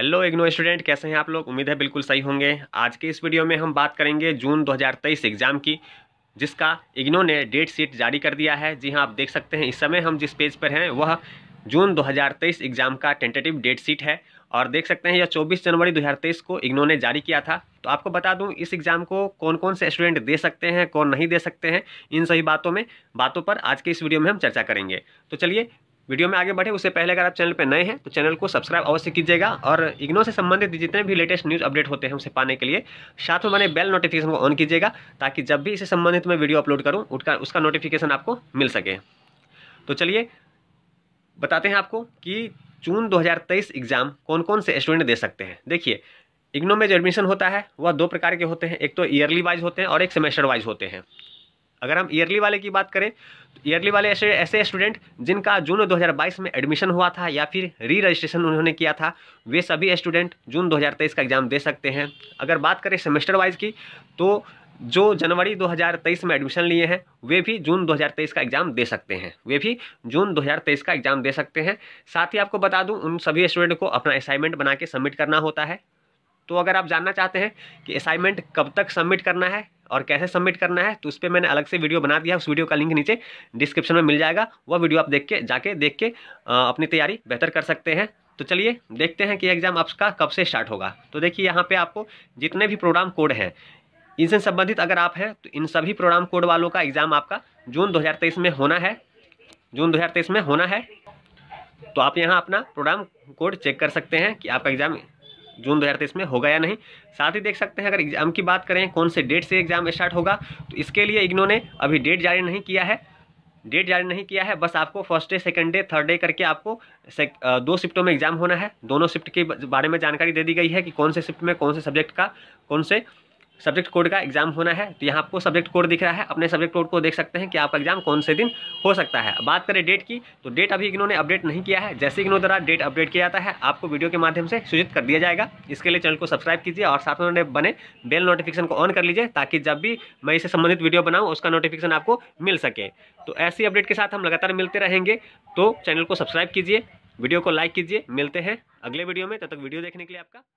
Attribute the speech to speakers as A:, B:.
A: hello IGNOU student कैसे हैं आप लोग उम्मीद है बिल्कुल सही होंगे आज के इस वीडियो में हम बात करेंगे जून 2023 एग्ज़ाम की जिसका इग्नो ने डेट शीट जारी कर दिया है जी हाँ आप देख सकते हैं इस समय हम जिस पेज पर हैं वह जून 2023 एग्ज़ाम का टेंटेटिव डेट शीट है और देख सकते हैं यह 24 जनवरी 2023 को इग्नो ने जारी किया था तो आपको बता दूं इस एग्ज़ाम को कौन कौन से स्टूडेंट दे सकते हैं कौन नहीं दे सकते हैं इन सभी बातों में बातों पर आज के इस वीडियो में हम चर्चा करेंगे तो चलिए वीडियो में आगे बढ़े उससे पहले अगर आप चैनल पर नए हैं तो चैनल को सब्सक्राइब अवश्य कीजिएगा और इग्नो से संबंधित जितने भी लेटेस्ट न्यूज़ अपडेट होते हैं उसे पाने के लिए साथ में मैंने बेल नोटिफिकेशन को ऑन कीजिएगा ताकि जब भी इससे संबंधित मैं वीडियो अपलोड करूँ उसका उसका नोटिफिकेशन आपको मिल सके तो चलिए बताते हैं आपको कि जून 2023 एग्ज़ाम कौन कौन से स्टूडेंट दे सकते हैं देखिए इग्नो में जो एडमिशन होता है वह दो प्रकार के होते हैं एक तो ईयरली वाइज होते हैं और एक सेमेस्टर वाइज होते हैं अगर हम ईयरली वाले की बात करें तो ईयरली वाले ऐसे ऐसे स्टूडेंट जिनका जून 2022 में एडमिशन हुआ था या फिर री रजिस्ट्रेशन उन्होंने किया था वे सभी स्टूडेंट जून 2023 का एग्ज़ाम दे सकते हैं अगर बात करें सेमेस्टर वाइज की तो जो जनवरी 2023 में एडमिशन लिए हैं वे भी जून 2023 का एग्ज़ाम दे सकते हैं वे भी जून 2023 का एग्ज़ाम दे सकते हैं साथ ही आपको बता दूं उन सभी स्टूडेंट को अपना असाइनमेंट बना के सबमिट करना होता है तो अगर आप जानना चाहते हैं कि असाइनमेंट कब तक सबमिट करना है और कैसे सबमिट करना है तो उस पर मैंने अलग से वीडियो बना दिया है उस वीडियो का लिंक नीचे डिस्क्रिप्शन में मिल जाएगा वह वीडियो आप देख के जाके देख के अपनी तैयारी बेहतर कर सकते हैं तो चलिए देखते हैं कि एग्ज़ाम आपका कब से स्टार्ट होगा तो देखिए यहाँ पे आपको जितने भी प्रोग्राम कोड हैं इनसे संबंधित अगर आप हैं तो इन सभी प्रोग्राम कोड वालों का एग्ज़ाम आपका जून 2023 में होना है जून 2023 में होना है तो आप यहाँ अपना प्रोग्राम कोड चेक कर सकते हैं कि आपका एग्ज़ाम जून दो में होगा या नहीं साथ ही देख सकते हैं अगर एग्जाम की बात करें कौन से डेट से एग्जाम स्टार्ट होगा तो इसके लिए इग्नो ने अभी डेट जारी नहीं किया है डेट जारी नहीं किया है बस आपको first day second day third day करके आपको दो शिफ्टों में एग्जाम होना है दोनों शिफ्ट के बारे में जानकारी दे दी गई है कि कौन से शिफ्ट में कौन से सब्जेक्ट का कौन से सब्जेक्ट कोड का एग्जाम होना है तो यहाँ आपको सब्जेक्ट कोड दिख रहा है अपने सब्जेक्ट कोड को देख सकते हैं कि आपका एग्जाम कौन से दिन हो सकता है बात करें डेट की तो डेट अभी इन्होंने अपडेट नहीं किया है जैसे इग्नो द्वारा डेट अपडेट किया जाता है आपको वीडियो के माध्यम से सूचित कर दिया जाएगा इसके लिए चैनल को सब्सक्राइब कीजिए और साथ में बने बेल नोटिफिकेशन को ऑन कर लीजिए ताकि जब भी मैं इससे संबंधित वीडियो बनाऊँ उसका नोटिफिकेशन आपको मिल सके तो ऐसी अपडेट के साथ हम लगातार मिलते रहेंगे तो चैनल को सब्सक्राइब कीजिए वीडियो को लाइक कीजिए मिलते हैं अगले वीडियो में तब तक वीडियो देखने के लिए आपका